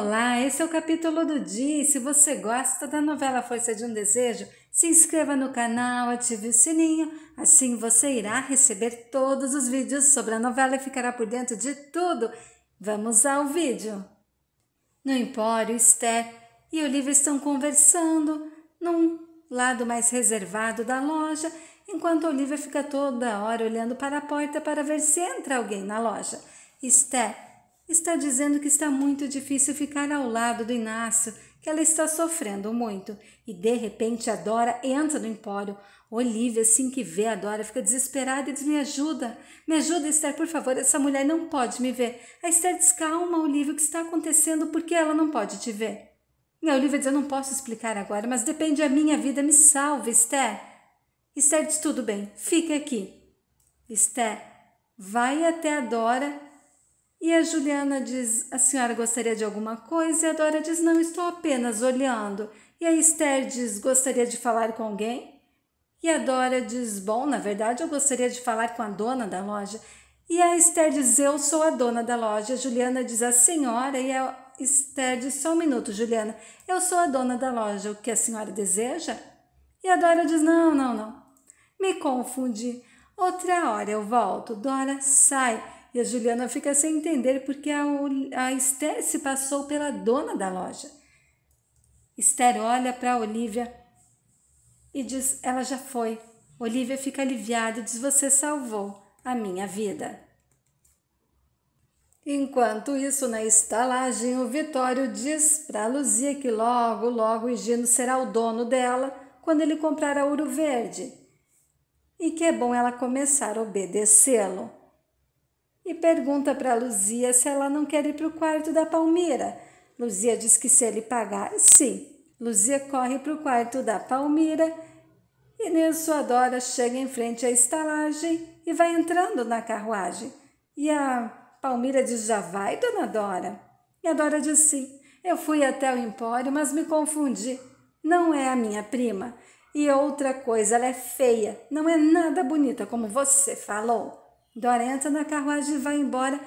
Olá, esse é o capítulo do dia. E se você gosta da novela Força de um Desejo, se inscreva no canal, ative o sininho, assim você irá receber todos os vídeos sobre a novela e ficará por dentro de tudo. Vamos ao vídeo. No empório, Esther e Olivia estão conversando num lado mais reservado da loja, enquanto Olivia fica toda hora olhando para a porta para ver se entra alguém na loja. Esther está dizendo que está muito difícil ficar ao lado do Inácio, que ela está sofrendo muito. E de repente a Dora entra no empório. Olivia, assim que vê a Dora, fica desesperada e diz: Me ajuda, me ajuda, Esther, por favor, essa mulher não pode me ver. A Esther diz: Calma, Olivia, o que está acontecendo? Por que ela não pode te ver? E a Olivia diz: Eu não posso explicar agora, mas depende da minha vida, me salve, Esther. Esther diz: Tudo bem, fica aqui. Esther vai até a Dora e a Juliana diz: A senhora gostaria de alguma coisa? E a Dora diz: Não, estou apenas olhando. E a Esther diz: Gostaria de falar com alguém? E a Dora diz: Bom, na verdade eu gostaria de falar com a dona da loja. E a Esther diz: Eu sou a dona da loja. A Juliana diz: A senhora. E a Esther diz: Só um minuto, Juliana. Eu sou a dona da loja. O que a senhora deseja? E a Dora diz: Não, não, não. Me confundi. Outra hora eu volto. Dora sai e a Juliana fica sem entender porque a, a Esther se passou pela dona da loja. Esther olha para Olivia e diz: Ela já foi. Olivia fica aliviada e diz: Você salvou a minha vida. Enquanto isso, na estalagem, o Vitório diz para Luzia que logo, logo o Higino será o dono dela quando ele comprar a Ouro Verde e que é bom ela começar a obedecê-lo e pergunta para Luzia se ela não quer ir para o quarto da Palmira. Luzia diz que se ele pagar, sim. Luzia corre para o quarto da Palmira e Nilson Adora chega em frente à estalagem e vai entrando na carruagem. E a Palmira diz: Já vai, dona Dora? E a Dora diz: Sim, eu fui até o empório, mas me confundi. Não é a minha prima. E outra coisa, ela é feia, não é nada bonita, como você falou. Dora entra na carruagem e vai embora.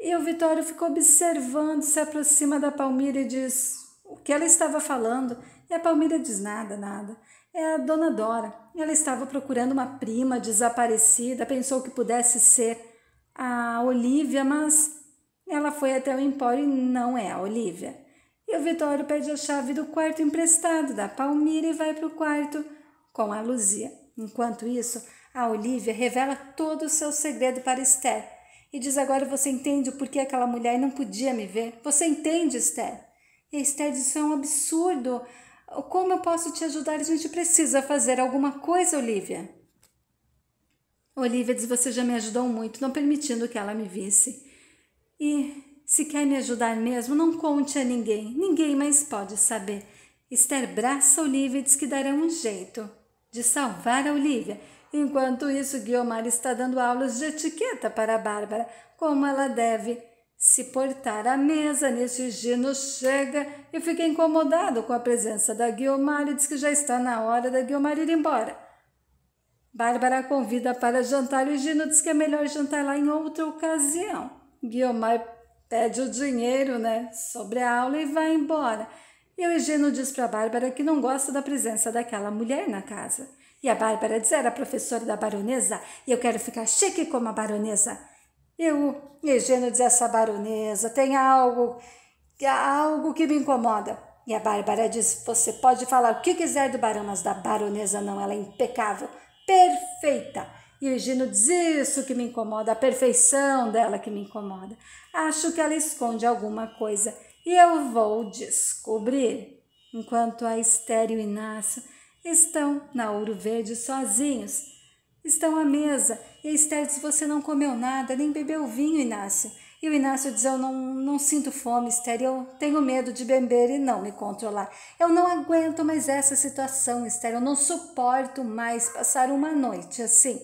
E o Vitório ficou observando, se aproxima da Palmira e diz o que ela estava falando. E a Palmira diz nada, nada. É a dona Dora. Ela estava procurando uma prima desaparecida, pensou que pudesse ser a Olivia, mas ela foi até o empório e não é a Olivia. E o Vitório pede a chave do quarto emprestado da Palmira e vai para o quarto com a Luzia. Enquanto isso, a ah, Olivia revela todo o seu segredo para Esther e diz agora você entende o porquê aquela mulher não podia me ver? Você entende, Esther? E Esther diz isso é um absurdo. Como eu posso te ajudar? A gente precisa fazer alguma coisa, Olivia. Olivia diz você já me ajudou muito, não permitindo que ela me visse. E se quer me ajudar mesmo, não conte a ninguém. Ninguém mais pode saber. Esther braça Olivia e diz que dará um jeito de salvar a Olivia Enquanto isso, Guiomar está dando aulas de etiqueta para a Bárbara, como ela deve se portar à mesa. Neste Gino chega e fica incomodado com a presença da Guiomar e diz que já está na hora da Guiomar ir embora. Bárbara convida para jantar e Gino diz que é melhor jantar lá em outra ocasião. Guiomar pede o dinheiro, né, sobre a aula e vai embora. E o Gino diz para Bárbara que não gosta da presença daquela mulher na casa. E a Bárbara diz: era professora da baronesa e eu quero ficar chique como a baronesa. eu o Egênio diz: essa baronesa tem algo, algo que me incomoda. E a Bárbara diz: você pode falar o que quiser do barão, mas da baronesa não, ela é impecável, perfeita. E o diz isso que me incomoda, a perfeição dela que me incomoda. Acho que ela esconde alguma coisa e eu vou descobrir. Enquanto a estéreo Inácio Estão na Ouro Verde sozinhos. Estão à mesa e a diz: Você não comeu nada, nem bebeu vinho, Inácio. E o Inácio diz: Eu não, não sinto fome, Estéria. eu tenho medo de beber e não me controlar. Eu não aguento mais essa situação, Estéria. eu não suporto mais passar uma noite assim.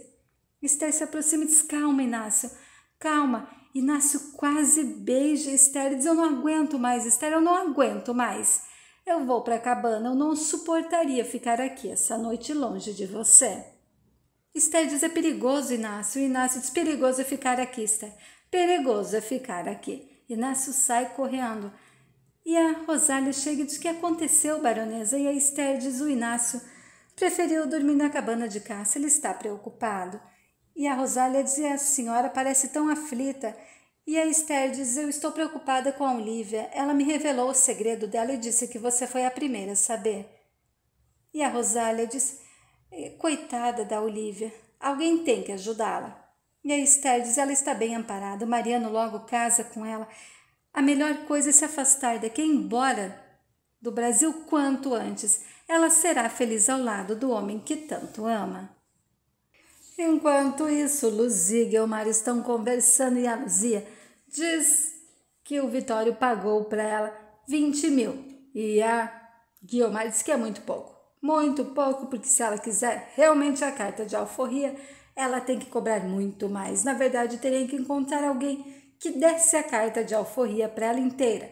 Estéria se aproxima e diz: Calma, Inácio, calma. Inácio quase beija Estéria e diz: Eu não aguento mais, Estéria. eu não aguento mais. Eu vou para a cabana, eu não suportaria ficar aqui essa noite longe de você. Esther diz: é perigoso, Inácio. Inácio diz: perigoso é ficar aqui, Esther. Perigoso é ficar aqui. Inácio sai correndo. E a Rosália chega e diz: O que aconteceu, baronesa? E a Esther diz: O Inácio preferiu dormir na cabana de caça, ele está preocupado. E a Rosália diz: é, A senhora parece tão aflita. E a Esther diz: Eu estou preocupada com a Olivia. Ela me revelou o segredo dela e disse que você foi a primeira a saber. E a Rosália diz: eh, Coitada da Olivia, alguém tem que ajudá-la. E a Esther diz: Ela está bem amparada. Mariano logo casa com ela. A melhor coisa é se afastar daqui, embora do Brasil quanto antes. Ela será feliz ao lado do homem que tanto ama. Enquanto isso, Luzia e Guilmar estão conversando e a Luzia Diz que o Vitório pagou para ela 20 mil e a Guiomar diz que é muito pouco. Muito pouco, porque se ela quiser realmente a carta de alforria, ela tem que cobrar muito mais. Na verdade, teria que encontrar alguém que desse a carta de alforria para ela inteira.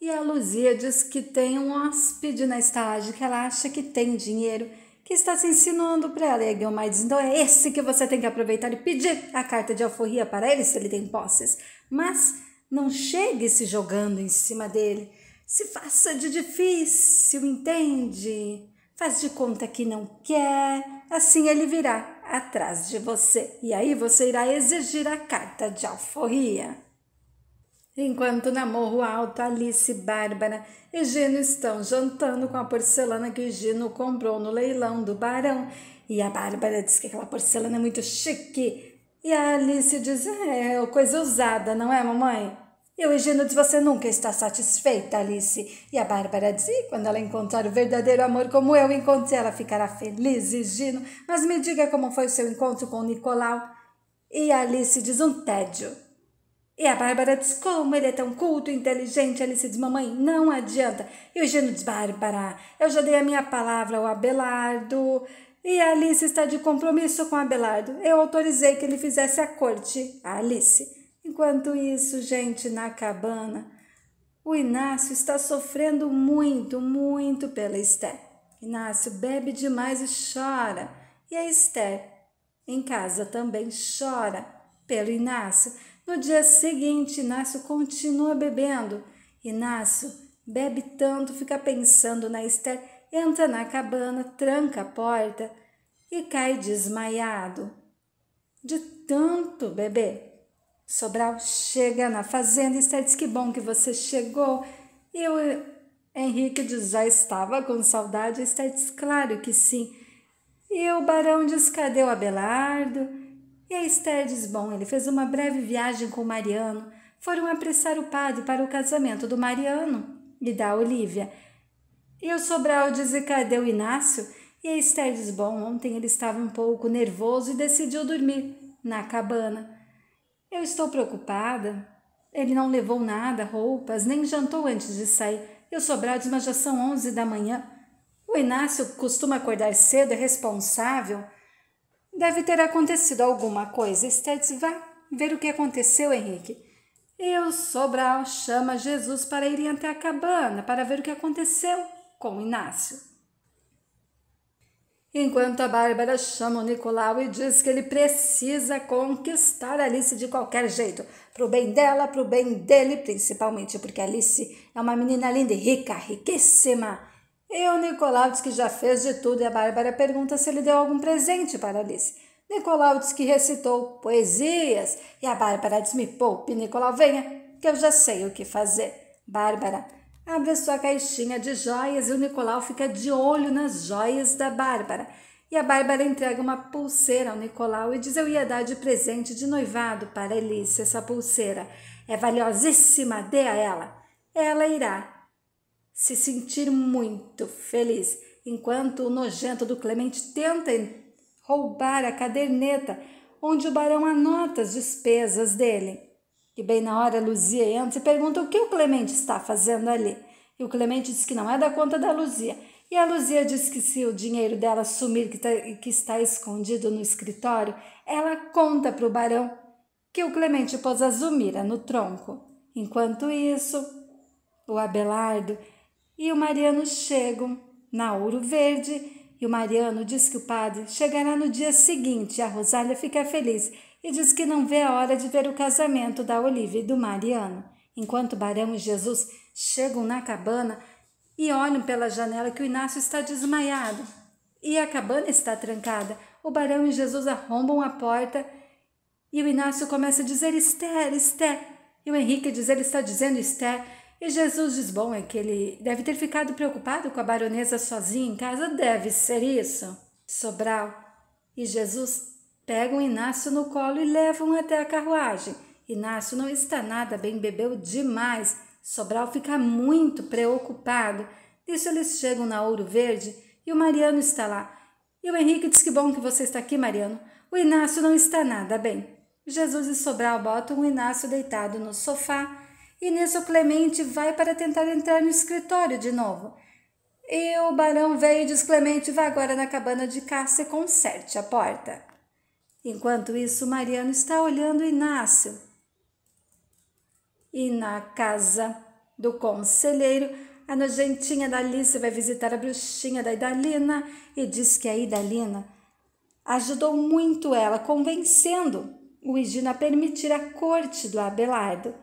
E a Luzia diz que tem um hóspede na estalagem que ela acha que tem dinheiro que está se insinuando para ela. E a então é esse que você tem que aproveitar e pedir a carta de alforria para ele, se ele tem posses. Mas não chegue se jogando em cima dele. Se faça de difícil, entende? Faz de conta que não quer. Assim ele virá atrás de você. E aí você irá exigir a carta de alforria. Enquanto na Morro Alto, Alice, Bárbara e Gino estão jantando com a porcelana que Gino comprou no leilão do Barão. E a Bárbara diz que aquela porcelana é muito chique. E a Alice diz: É, é coisa usada, não é, mamãe? E o Gino diz: Você nunca está satisfeita, Alice. E a Bárbara diz: e Quando ela encontrar o verdadeiro amor como eu encontrei, ela ficará feliz, Gino. Mas me diga como foi o seu encontro com o Nicolau. E a Alice diz: Um tédio. E a Bárbara diz: Como ele é tão culto e inteligente? Alice diz: Mamãe, não adianta. E o Eugênio diz: Bárbara, eu já dei a minha palavra ao Abelardo. E a Alice está de compromisso com Abelardo. Eu autorizei que ele fizesse a corte a Alice. Enquanto isso, gente, na cabana, o Inácio está sofrendo muito, muito pela Esther. Inácio bebe demais e chora. E a Esther, em casa, também chora pelo Inácio. No dia seguinte, Inácio continua bebendo. Inácio bebe tanto, fica pensando na Esther, entra na cabana, tranca a porta e cai desmaiado. De tanto beber. Sobral chega na fazenda e Esther diz que bom que você chegou. E o Henrique diz, já estava com saudade. Esther diz, claro que sim. E o barão diz, cadê o Abelardo? E a Esther diz: Bom, ele fez uma breve viagem com Mariano. Foram apressar o padre para o casamento do Mariano e da Olivia. E o Sobral diz o Inácio. E a Esther diz: Bom, ontem ele estava um pouco nervoso e decidiu dormir na cabana. Eu estou preocupada. Ele não levou nada, roupas, nem jantou antes de sair. E o Sobral diz: Mas já são 11 da manhã. O Inácio costuma acordar cedo, é responsável. Deve ter acontecido alguma coisa. Estedes, vá ver o que aconteceu, Henrique. E o Sobral chama Jesus para irem até a cabana para ver o que aconteceu com Inácio. Enquanto a Bárbara chama o Nicolau e diz que ele precisa conquistar Alice de qualquer jeito, para o bem dela, para o bem dele, principalmente porque Alice é uma menina linda e rica, riquíssima. E o Nicolau diz que já fez de tudo e a Bárbara pergunta se ele deu algum presente para Alice. Nicolau diz que recitou poesias e a Bárbara diz: Me poupe, Nicolau, venha, que eu já sei o que fazer. Bárbara abre sua caixinha de joias e o Nicolau fica de olho nas joias da Bárbara. E a Bárbara entrega uma pulseira ao Nicolau e diz: Eu ia dar de presente de noivado para Alice essa pulseira. É valiosíssima, dê a ela. Ela irá se sentir muito feliz, enquanto o nojento do Clemente tenta roubar a caderneta onde o barão anota as despesas dele. E bem na hora, Luzia entra e pergunta o que o Clemente está fazendo ali. E o Clemente diz que não é da conta da Luzia. E a Luzia diz que se o dinheiro dela sumir, que, tá, que está escondido no escritório, ela conta para o barão que o Clemente pôs a Zumira no tronco. Enquanto isso, o Abelardo e o Mariano chegam na Ouro Verde e o Mariano diz que o padre chegará no dia seguinte. A Rosália fica feliz e diz que não vê a hora de ver o casamento da Olivia e do Mariano. Enquanto o Barão e Jesus chegam na cabana e olham pela janela que o Inácio está desmaiado e a cabana está trancada. O Barão e Jesus arrombam a porta e o Inácio começa a dizer Esther, Esther. E o Henrique diz, ele está dizendo Esther. E Jesus diz: Bom, é que ele deve ter ficado preocupado com a baronesa sozinha em casa, deve ser isso, Sobral. E Jesus pega o Inácio no colo e levam até a carruagem. Inácio não está nada bem, bebeu demais. Sobral fica muito preocupado. Isso eles chegam na Ouro Verde e o Mariano está lá. E o Henrique diz: Que bom que você está aqui, Mariano. O Inácio não está nada bem. Jesus e Sobral botam o Inácio deitado no sofá e nisso Clemente vai para tentar entrar no escritório de novo. E o barão veio e diz: Clemente, vá agora na cabana de caça e conserte a porta. Enquanto isso, Mariano está olhando Inácio. E na casa do conselheiro, a nojentinha da Alice vai visitar a bruxinha da Idalina e diz que a Idalina ajudou muito ela, convencendo o Egino a permitir a corte do Abelardo.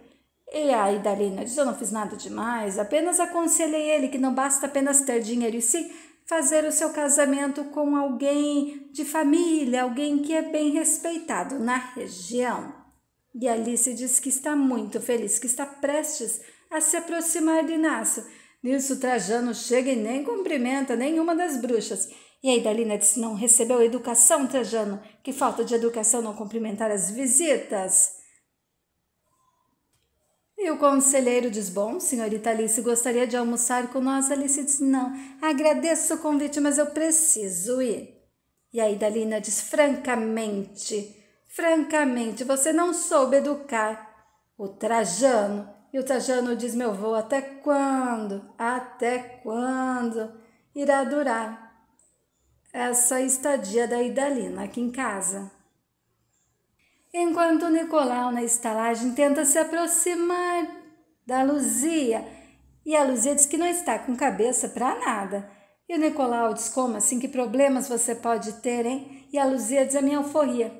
E a Idalina diz: Eu não fiz nada demais, apenas aconselhei ele que não basta apenas ter dinheiro e sim fazer o seu casamento com alguém de família, alguém que é bem respeitado na região. E Alice diz que está muito feliz, que está prestes a se aproximar de Inácio. Nisso, Trajano chega e nem cumprimenta nenhuma das bruxas. E a Idalina diz: Não recebeu educação, Trajano? Que falta de educação não cumprimentar as visitas. E o conselheiro diz: Bom, senhorita Alice, gostaria de almoçar com nós? Alice diz: Não, agradeço o convite, mas eu preciso ir. E aí Dalina diz: Francamente, francamente, você não soube educar o Trajano. E o Trajano diz: Meu voo, até quando? Até quando irá durar essa estadia da Idalina aqui em casa? enquanto Nicolau na estalagem tenta se aproximar da Luzia. E a Luzia diz que não está com cabeça para nada. E o Nicolau diz: Como assim? Que problemas você pode ter, hein? E a Luzia diz: A minha alforria.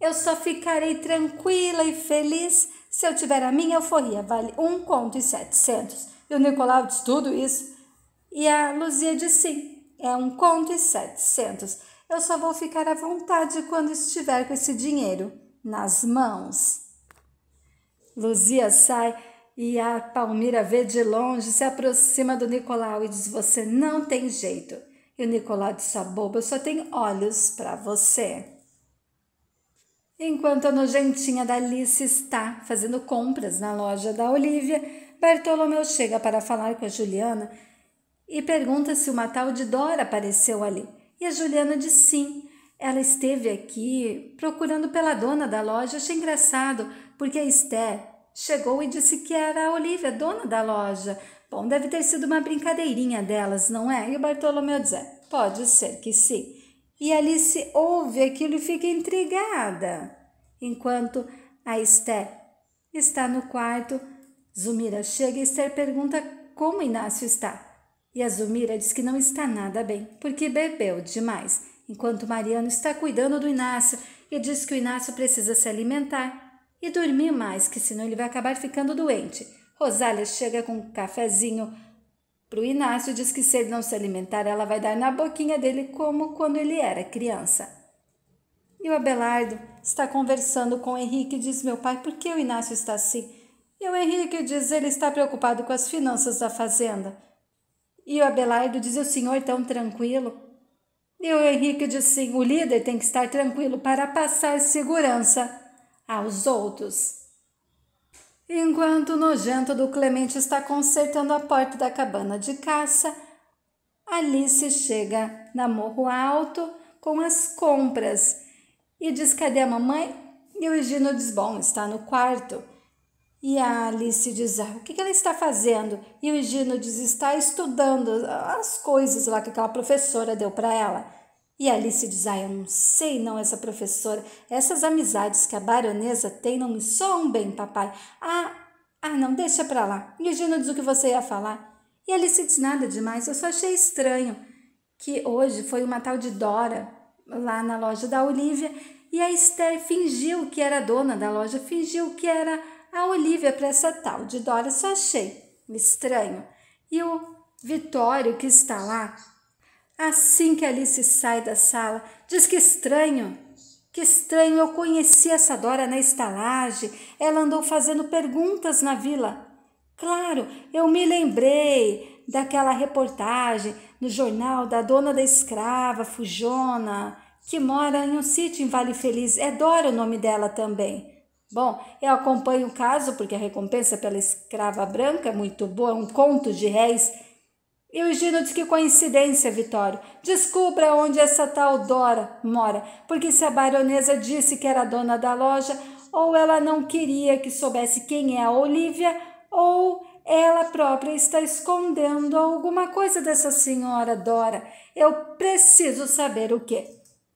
Eu só ficarei tranquila e feliz se eu tiver a minha alforria. Vale um conto e setecentos. E o Nicolau diz tudo isso. E a Luzia diz: Sim, é um conto e setecentos. Eu só vou ficar à vontade quando estiver com esse dinheiro nas mãos. Luzia sai e a Palmira vê de longe, se aproxima do Nicolau e diz: Você não tem jeito. E o Nicolau diz: Sua boba, só tem olhos para você. Enquanto a nojentinha da Alice está fazendo compras na loja da Olivia, Bartolomeu chega para falar com a Juliana e pergunta se uma tal de Dora apareceu ali. E a Juliana diz sim, ela esteve aqui procurando pela dona da loja. Achei engraçado, porque a Esther chegou e disse que era a Olivia, dona da loja. Bom, deve ter sido uma brincadeirinha delas, não é? E o Bartolomeu diz: é, pode ser que sim. E Alice ouve aquilo e fica intrigada. Enquanto a Esther está no quarto, Zumira chega e Esther pergunta como Inácio está. E a Zumira diz que não está nada bem, porque bebeu demais enquanto Mariano está cuidando do Inácio e diz que o Inácio precisa se alimentar e dormir mais, que senão ele vai acabar ficando doente. Rosália chega com um cafezinho para o Inácio e diz que se ele não se alimentar, ela vai dar na boquinha dele como quando ele era criança. E o Abelardo está conversando com o Henrique e diz: Meu pai, por que o Inácio está assim? E o Henrique diz: Ele está preocupado com as finanças da fazenda. E o Abelardo diz: O senhor tão tranquilo? E o Henrique disse: sim, o líder tem que estar tranquilo para passar segurança aos outros. Enquanto o nojento do Clemente está consertando a porta da cabana de caça, Alice chega na Morro Alto com as compras e diz: Cadê a mamãe? E o Gino diz: Bom, está no quarto. E a Alice diz: ah, O que ela está fazendo? E o Gino diz: Está estudando as coisas lá que aquela professora deu para ela. E a Alice diz: Ah, eu não sei não, essa professora. Essas amizades que a baronesa tem não me soam bem, papai. Ah, ah não, deixa para lá. E o Gino diz o que você ia falar. E a Alice diz nada demais, eu só achei estranho que hoje foi uma tal de Dora lá na loja da Olivia e a Esther fingiu que era dona da loja, fingiu que era a Olivia para essa tal de Dora só achei estranho. E o Vitório que está lá, assim que Alice sai da sala, diz que estranho. Que estranho, eu conheci essa Dora na estalagem. Ela andou fazendo perguntas na vila. Claro, eu me lembrei daquela reportagem no jornal da dona da escrava, Fujona, que mora em um sítio em Vale Feliz. É Dora o nome dela também. Bom, eu acompanho o caso porque a recompensa pela escrava branca é muito boa, é um conto de réis. E o Gino diz que coincidência, Vitório. Descubra onde essa tal Dora mora, porque se a baronesa disse que era dona da loja, ou ela não queria que soubesse quem é a Olivia, ou ela própria está escondendo alguma coisa dessa senhora Dora. Eu preciso saber o que.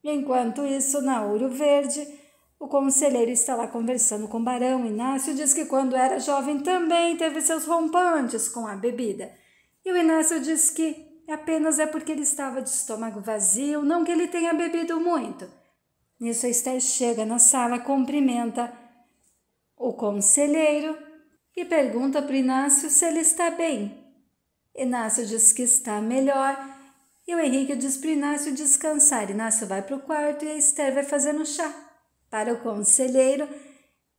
Enquanto isso, na Ouro Verde o conselheiro está lá conversando com o barão. Inácio diz que quando era jovem também teve seus rompantes com a bebida. E o Inácio diz que apenas é porque ele estava de estômago vazio, não que ele tenha bebido muito. Nisso a Esther chega na sala, cumprimenta o conselheiro e pergunta para Inácio se ele está bem. Inácio diz que está melhor e o Henrique diz para Inácio descansar. Inácio vai para o quarto e a Esther vai fazendo chá para o conselheiro,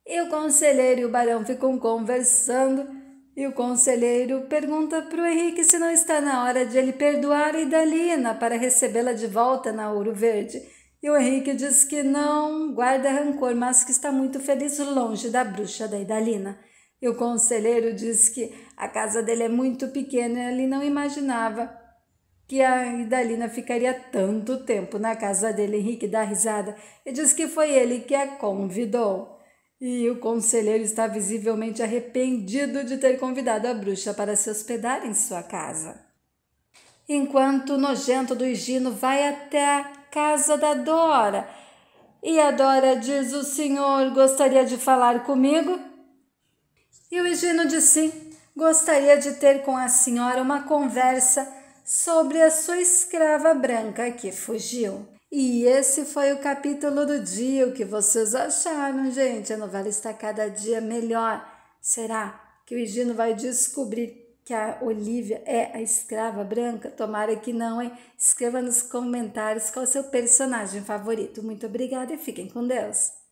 e o conselheiro e o barão ficam conversando, e o conselheiro pergunta para o Henrique se não está na hora de ele perdoar a Idalina para recebê-la de volta na Ouro Verde. E o Henrique diz que não guarda rancor, mas que está muito feliz longe da bruxa da Idalina. E o conselheiro diz que a casa dele é muito pequena e ele não imaginava que a Idalina ficaria tanto tempo na casa dele. Henrique dá risada e diz que foi ele que a convidou. E o conselheiro está visivelmente arrependido de ter convidado a bruxa para se hospedar em sua casa. Enquanto o nojento do Higino vai até a casa da Dora. E a Dora diz: O senhor gostaria de falar comigo? E o Higino diz sim, gostaria de ter com a senhora uma conversa sobre a sua escrava branca que fugiu. E esse foi o capítulo do dia. O que vocês acharam, gente? A novela está cada dia melhor. Será que o Higino vai descobrir que a Olivia é a escrava branca? Tomara que não, hein? Escreva nos comentários qual é o seu personagem favorito. Muito obrigada e fiquem com Deus.